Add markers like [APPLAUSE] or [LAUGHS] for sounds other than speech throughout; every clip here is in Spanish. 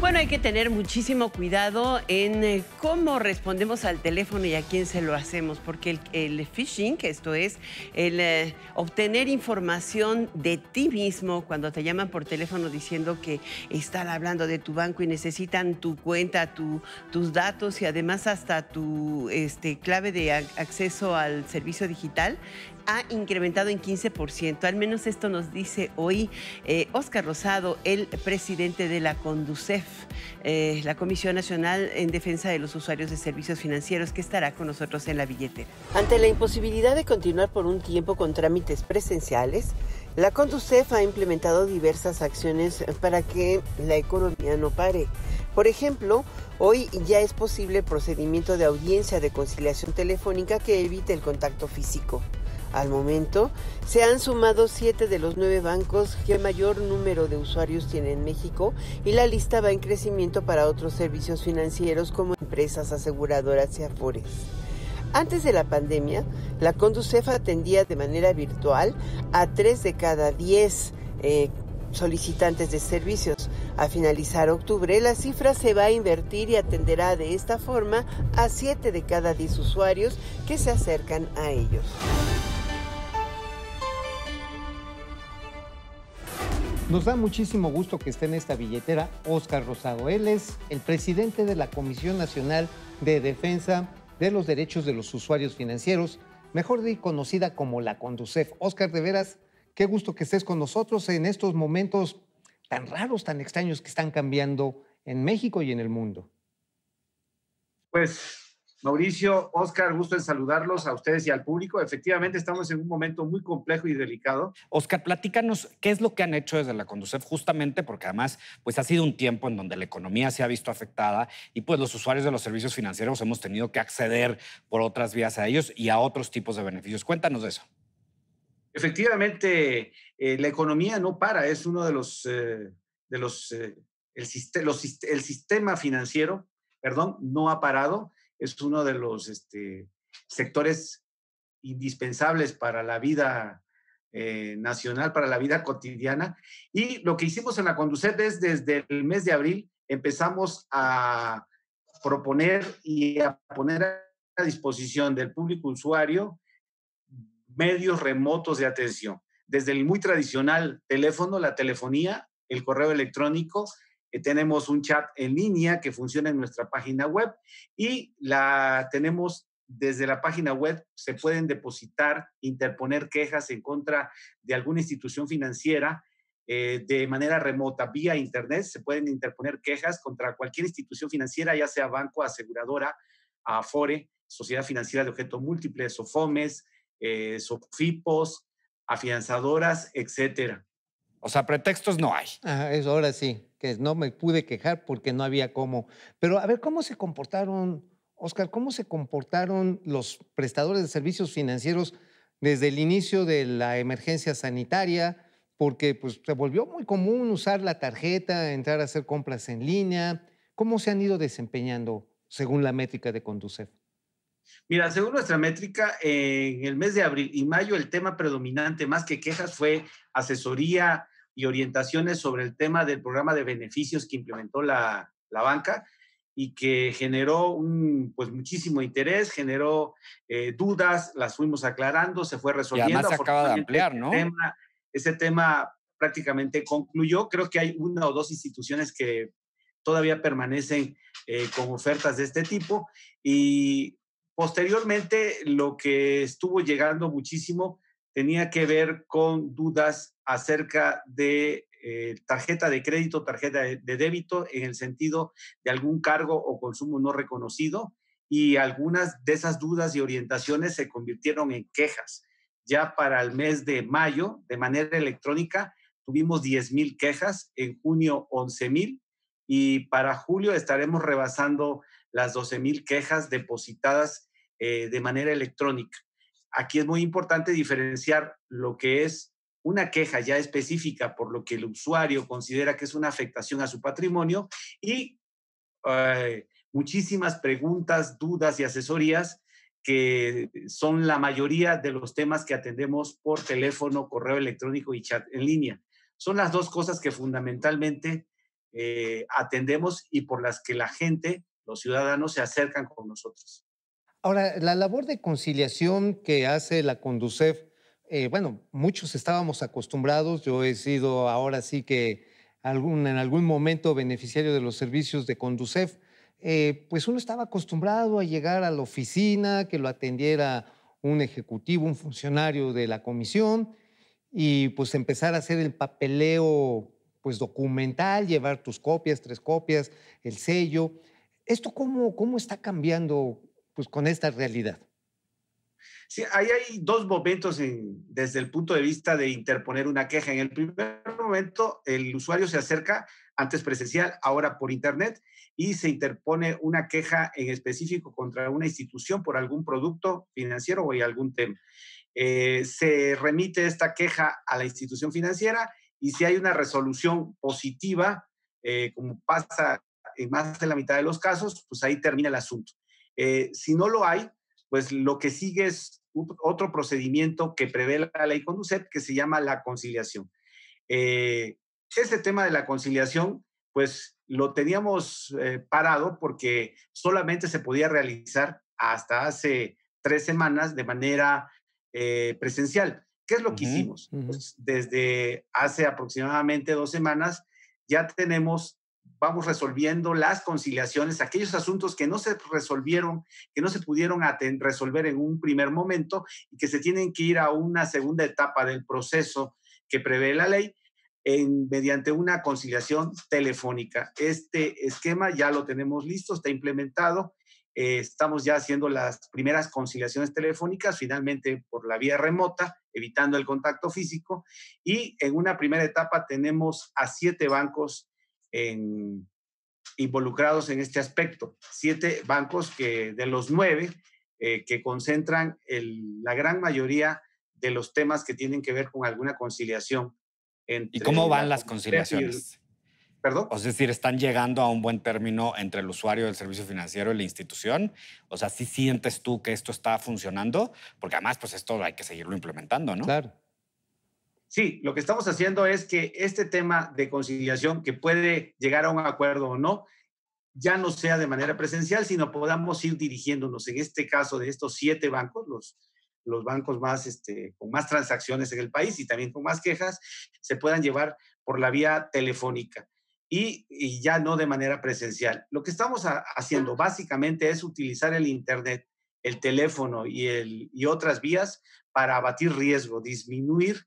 Bueno, hay que tener muchísimo cuidado en eh, cómo respondemos al teléfono y a quién se lo hacemos, porque el, phishing, que esto es el eh, obtener información de ti mismo cuando te llaman por teléfono diciendo que están hablando de tu banco y necesitan tu cuenta, tus datos y además hasta tu este, clave de acceso al servicio digital, ha incrementado en 15%. Al menos esto nos dice hoy Oscar eh, Rosado, el presidente de la Conducef, eh, la Comisión Nacional en Defensa de los Usuarios de Servicios Financieros, que estará con nosotros en la billetera. Ante la imposibilidad de continuar por un tiempo con trámites presenciales, la Conducef ha implementado diversas acciones para que la economía no pare. Por ejemplo, hoy ya es posible el procedimiento de audiencia de conciliación telefónica que evite el contacto físico. Al momento, se han sumado siete de los nueve bancos que mayor número de usuarios tiene en México y la lista va en crecimiento para otros servicios financieros como empresas aseguradoras y afores. Antes de la pandemia, la Conducefa atendía de manera virtual a tres de cada diez eh, solicitantes de servicios. A finalizar octubre, la cifra se va a invertir y atenderá de esta forma a siete de cada 10 usuarios que se acercan a ellos. Nos da muchísimo gusto que esté en esta billetera Óscar Rosado. Él es el presidente de la Comisión Nacional de Defensa de los Derechos de los Usuarios Financieros, mejor conocida como la Conducef. Óscar, de veras, qué gusto que estés con nosotros en estos momentos tan raros, tan extraños que están cambiando en México y en el mundo. Pues Mauricio, Oscar, gusto en saludarlos a ustedes y al público. Efectivamente, estamos en un momento muy complejo y delicado. Oscar, platícanos qué es lo que han hecho desde la Conducef, justamente porque además pues, ha sido un tiempo en donde la economía se ha visto afectada y pues los usuarios de los servicios financieros hemos tenido que acceder por otras vías a ellos y a otros tipos de beneficios. Cuéntanos de eso. Efectivamente, eh, la economía no para, es uno de los, eh, de eh, el, los, el sistema financiero, perdón, no ha parado es uno de los este, sectores indispensables para la vida eh, nacional, para la vida cotidiana. Y lo que hicimos en la Conducet es desde el mes de abril empezamos a proponer y a poner a disposición del público usuario medios remotos de atención, desde el muy tradicional teléfono, la telefonía, el correo electrónico tenemos un chat en línea que funciona en nuestra página web y la tenemos desde la página web se pueden depositar, interponer quejas en contra de alguna institución financiera eh, de manera remota, vía Internet. Se pueden interponer quejas contra cualquier institución financiera, ya sea banco, aseguradora, AFORE, Sociedad Financiera de Objeto Múltiple, SOFOMES, eh, SOFIPOS, afianzadoras, etcétera. O sea, pretextos no hay. Ah, eso ahora sí que no me pude quejar porque no había cómo. Pero a ver, ¿cómo se comportaron, Oscar, cómo se comportaron los prestadores de servicios financieros desde el inicio de la emergencia sanitaria? Porque pues, se volvió muy común usar la tarjeta, entrar a hacer compras en línea. ¿Cómo se han ido desempeñando según la métrica de Conducef? Mira, según nuestra métrica, en el mes de abril y mayo el tema predominante más que quejas fue asesoría, y orientaciones sobre el tema del programa de beneficios que implementó la, la banca y que generó un, pues muchísimo interés, generó eh, dudas, las fuimos aclarando, se fue resolviendo. además se acaba de ampliar, este ¿no? Ese tema, prácticamente concluyó. Creo que hay una o dos instituciones que todavía permanecen eh, con ofertas de este tipo y posteriormente lo que estuvo llegando muchísimo tenía que ver con dudas acerca de eh, tarjeta de crédito, tarjeta de, débito, en el sentido de algún cargo o consumo no reconocido, y algunas de esas dudas y orientaciones se convirtieron en quejas. Ya para el mes de mayo, de manera electrónica, tuvimos 10.000 quejas, en junio 11.000 y para julio estaremos rebasando las 12.000 quejas depositadas eh, de manera electrónica aquí es muy importante diferenciar lo que es una queja ya específica por lo que el usuario considera que es una afectación a su patrimonio y eh, muchísimas preguntas, dudas y asesorías que son la mayoría de los temas que atendemos por teléfono, correo electrónico y chat en línea. Son las dos cosas que fundamentalmente eh, atendemos y por las que la gente, los ciudadanos, se acercan con nosotros. Ahora, la labor de conciliación que hace la Conducef, eh, bueno, muchos estábamos acostumbrados, yo he sido ahora sí que en algún momento beneficiario de los servicios de Conducef, eh, pues uno estaba acostumbrado a llegar a la oficina, que lo atendiera un ejecutivo, un funcionario de la comisión, y pues empezar a hacer el papeleo pues documental, llevar tus copias, tres copias, el sello. ¿Esto cómo, cómo está cambiando pues, con esta realidad. Sí, ahí hay dos momentos desde el punto de vista de interponer una queja. En el primer momento, el usuario se acerca, antes presencial, ahora por Internet, y se interpone una queja en específico contra una institución por algún producto financiero o algún tema. Eh, se remite esta queja a la institución financiera y si hay una resolución positiva, eh, como pasa en más de la mitad de los casos, pues ahí termina el asunto. Eh, si no lo hay, pues lo que sigue es otro procedimiento que prevé la ley Conducet que se llama la conciliación. Eh, este tema de la conciliación, pues lo teníamos eh, parado porque solamente se podía realizar hasta hace tres semanas de manera eh, presencial. ¿Qué es lo que hicimos? Pues, desde hace aproximadamente dos semanas ya tenemos vamos resolviendo las conciliaciones, aquellos asuntos que no se resolvieron, que no se pudieron resolver en un primer momento y que se tienen que ir a una segunda etapa del proceso que prevé la ley mediante una conciliación telefónica. Este esquema ya lo tenemos listo, está implementado. Eh, estamos ya haciendo las primeras conciliaciones telefónicas, finalmente por la vía remota, evitando el contacto físico. Y en una primera etapa tenemos a siete bancos en, involucrados en este aspecto. Siete bancos que de los nueve eh, que concentran la gran mayoría de los temas que tienen que ver con alguna conciliación. ¿Y cómo van las conciliaciones? ¿Perdón? O es decir, ¿están llegando a un buen término entre el usuario del servicio financiero y la institución? O sea, ¿sí sientes tú que esto está funcionando? Porque además, pues esto hay que seguirlo implementando, ¿no? Claro. Sí, lo que estamos haciendo es que este tema de conciliación que puede llegar a un acuerdo o no, ya no sea de manera presencial, sino podamos ir dirigiéndonos, en este caso de estos siete bancos, los, los bancos más, este, con más transacciones en el país y también con más quejas, se puedan llevar por la vía telefónica y, ya no de manera presencial. Lo que estamos haciendo básicamente es utilizar el Internet, el teléfono y, el, y otras vías para abatir riesgo, disminuir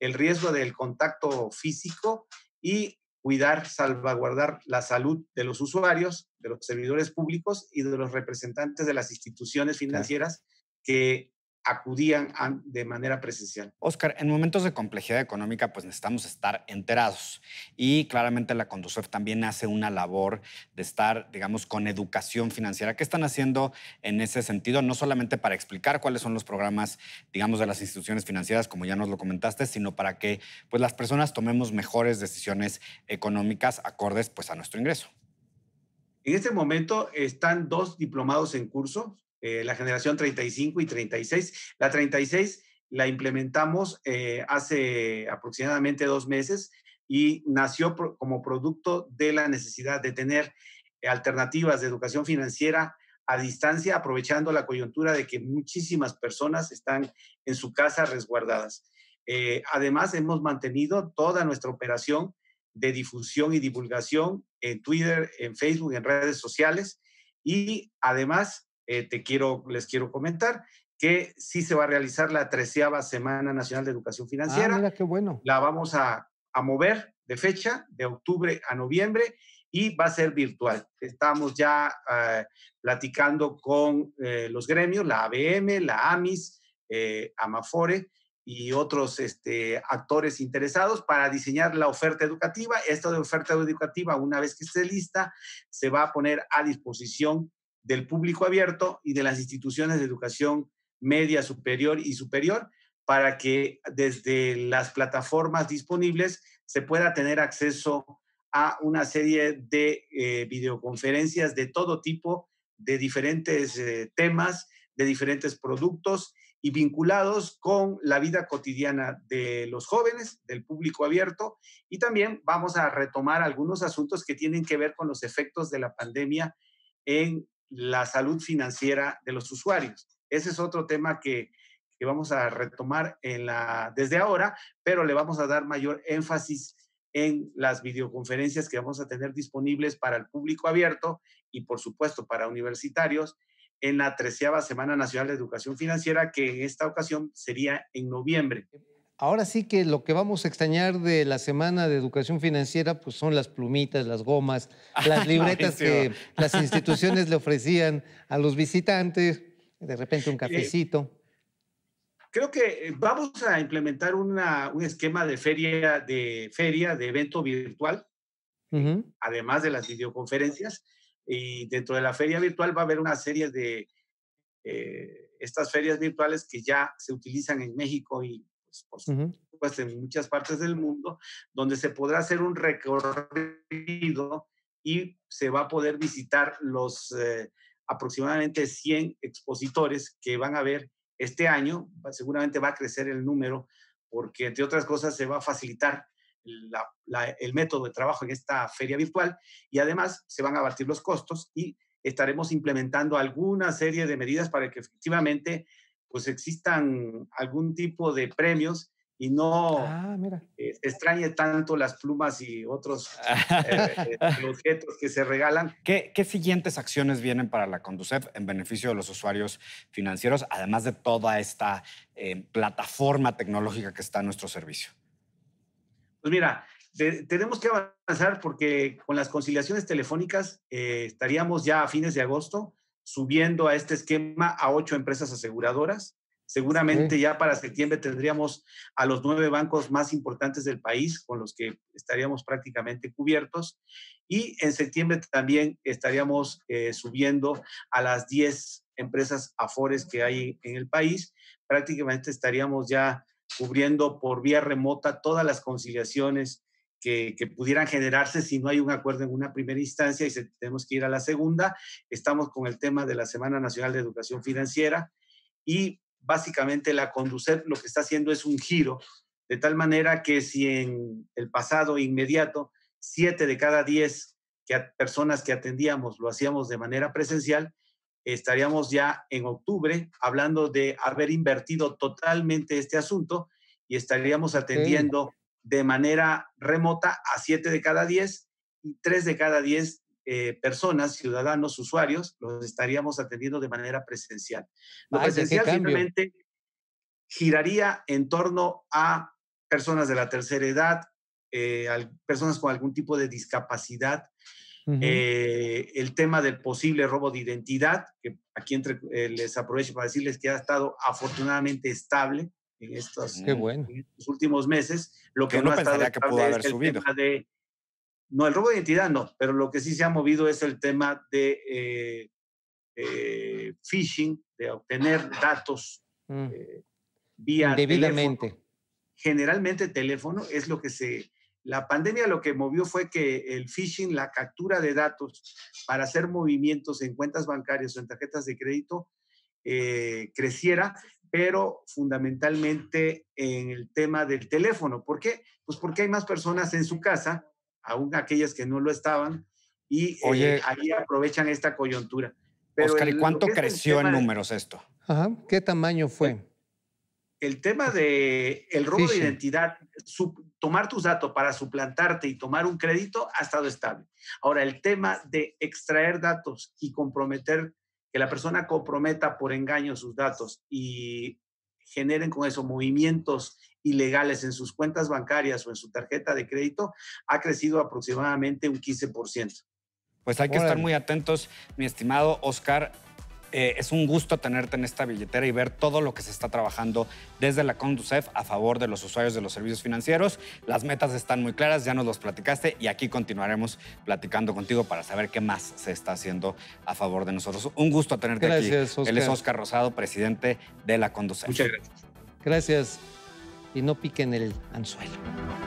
el riesgo del contacto físico y cuidar, salvaguardar la salud de los usuarios, de los servidores públicos y de los representantes de las instituciones financieras que acudían de manera presencial. Oscar, en momentos de complejidad económica, pues necesitamos estar enterados. Y claramente la Conducef también hace una labor de estar, digamos, con educación financiera. ¿Qué están haciendo en ese sentido? No solamente para explicar cuáles son los programas, digamos, de las instituciones financieras, como ya nos lo comentaste, sino para que pues, las personas tomemos mejores decisiones económicas acordes pues, a nuestro ingreso. En este momento están dos diplomados en curso eh, la generación 35 y 36. La 36 la implementamos eh, hace aproximadamente dos meses y nació como producto de la necesidad de tener eh, alternativas de educación financiera a distancia, aprovechando la coyuntura de que muchísimas personas están en su casa resguardadas. además, hemos mantenido toda nuestra operación de difusión y divulgación en Twitter, en Facebook, en redes sociales y además eh, te quiero, les quiero comentar que sí se va a realizar la treceava Semana Nacional de Educación ah, Financiera. Ah, qué bueno. La vamos a, a mover de fecha, de octubre a noviembre, y va a ser virtual. Estamos ya eh, platicando con eh, los gremios, la ABM, la AMIS, Amafore y otros este, actores interesados para diseñar la oferta educativa. Esta oferta educativa, una vez que esté lista, se va a poner a disposición del público abierto y de las instituciones de educación media superior y superior para que desde las plataformas disponibles se pueda tener acceso a una serie de eh, videoconferencias de todo tipo, de diferentes eh, temas, de diferentes productos y vinculados con la vida cotidiana de los jóvenes, del público abierto, y también vamos a retomar algunos asuntos que tienen que ver con los efectos de la pandemia en la salud financiera de los usuarios. Ese es otro tema que, vamos a retomar en la, desde ahora, pero le vamos a dar mayor énfasis en las videoconferencias que vamos a tener disponibles para el público abierto y, por supuesto, para universitarios en la treceava Semana Nacional de Educación Financiera, que en esta ocasión sería en noviembre ahora sí que lo que vamos a extrañar de la semana de educación financiera pues son las plumitas, las gomas, [LAUGHS] las libretas que las instituciones le ofrecían a los visitantes, de repente un eh, cafecito. Creo que eh, vamos a implementar un esquema de feria, de feria, de evento virtual, además de las videoconferencias. Y dentro de la feria virtual va a haber una serie de eh, estas ferias virtuales que ya se utilizan en México y pues, pues, en muchas partes del mundo, donde se podrá hacer un recorrido y se va a poder visitar los eh, aproximadamente 100 expositores que van a ver este año. Seguramente va a crecer el número porque, entre otras cosas, se va a facilitar el método de trabajo en esta feria virtual y además se van a abatir los costos y estaremos implementando alguna serie de medidas para que efectivamente pues existan algún tipo de premios y no ah, eh, extrañe tanto las plumas y otros eh, [LAUGHS] eh, objetos que se regalan. ¿Qué, siguientes acciones vienen para la Conducef en beneficio de los usuarios financieros, además de toda esta plataforma tecnológica que está a nuestro servicio? Pues mira, tenemos que avanzar porque con las conciliaciones telefónicas estaríamos ya a fines de agosto subiendo a este esquema a ocho empresas aseguradoras. Seguramente ya para septiembre tendríamos a los nueve bancos más importantes del país con los que estaríamos prácticamente cubiertos. Y en septiembre también estaríamos eh, subiendo a las diez empresas Afores que hay en el país. Prácticamente estaríamos ya cubriendo por vía remota todas las conciliaciones que, pudieran generarse si no hay un acuerdo en una primera instancia y tenemos que ir a la segunda. Estamos con el tema de la Semana Nacional de Educación Financiera y básicamente la conducir lo que está haciendo es un giro, de tal manera que si en el pasado inmediato, siete de cada diez que personas que atendíamos lo hacíamos de manera presencial, estaríamos ya en octubre hablando de haber invertido totalmente este asunto y estaríamos atendiendo de manera remota a 7 de cada 10 y 3 de cada 10 eh, personas, ciudadanos, usuarios, los estaríamos atendiendo de manera presencial. Lo presencial simplemente giraría en torno a personas de la tercera edad, eh, personas con algún tipo de discapacidad, eh, el tema del posible robo de identidad, que aquí les aprovecho para decirles que ha estado afortunadamente estable, en estos, últimos meses. Lo que no, ha estado que pudo haber subido. De, no, el robo de identidad no, pero lo que sí se ha movido es el tema de eh, eh, phishing, de obtener datos mm. eh, vía Debidamente. Generalmente teléfono es lo que se... La pandemia lo que movió fue que el phishing, la captura de datos para hacer movimientos en cuentas bancarias o en tarjetas de crédito, eh, creciera pero fundamentalmente en el tema del teléfono. ¿Por qué? Pues porque hay más personas en su casa, aún aquellas que no lo estaban, y eh, ahí aprovechan esta coyuntura. Oscar, ¿y cuánto creció en números esto? ¿Qué tamaño fue? El tema de el robo de identidad, tomar tus datos para suplantarte y tomar un crédito ha estado estable. Ahora, el tema de extraer datos y comprometer que la persona comprometa por engaño sus datos y generen con eso movimientos ilegales en sus cuentas bancarias o en su tarjeta de crédito, ha crecido aproximadamente un 15%. Pues hay que estar muy atentos, mi estimado Oscar eh, es un gusto tenerte en esta billetera y ver todo lo que se está trabajando desde la Conducef a favor de los usuarios de los servicios financieros. Las metas están muy claras, ya nos los platicaste y aquí continuaremos platicando contigo para saber qué más se está haciendo a favor de nosotros. Un gusto tenerte aquí. Oscar. Él es Oscar Rosado, presidente de la Conducef. Muchas gracias. Gracias. Y no piquen el anzuelo.